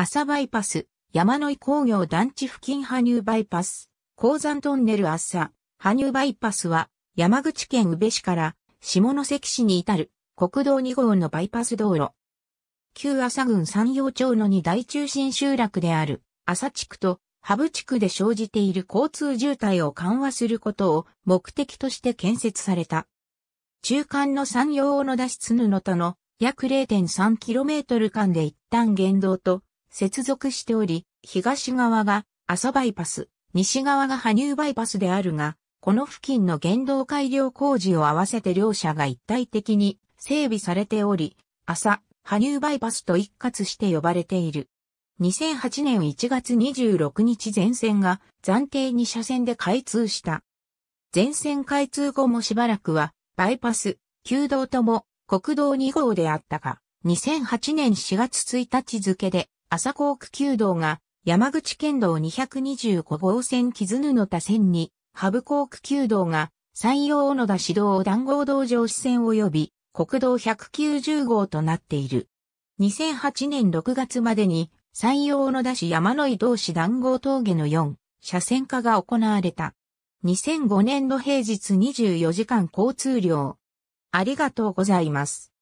朝バイパス、山の井工業団地付近羽生バイパス、鉱山トンネル朝、羽生バイパスは、山口県宇部市から下関市に至る国道2号のバイパス道路。旧朝郡山陽町の2大中心集落である朝地区と羽生地区で生じている交通渋滞を緩和することを目的として建設された。中間の山陽小野田つぬ布との約 0.3km 間で一旦原道と接続しており、東側が朝バイパス、西側が羽生バイパスであるが、この付近の原動改良工事を合わせて両社が一体的に整備されており、朝、羽生バイパスと一括して呼ばれている。2008年1月26日全線が暫定2車線で開通した。全線開通後もしばらくは、バイパス、旧道とも国道2号であったが、2008年4月1日付で朝ーク旧道が山口県道225号線絆布田線に、羽生ーク旧道が山陽小野田市道談合道上支線及び国道190号となっている。2008年6月までに山陽小野田市山野井道市談合峠の4車線化が行われた。2005年度平日24時間交通量。ありがとうございます。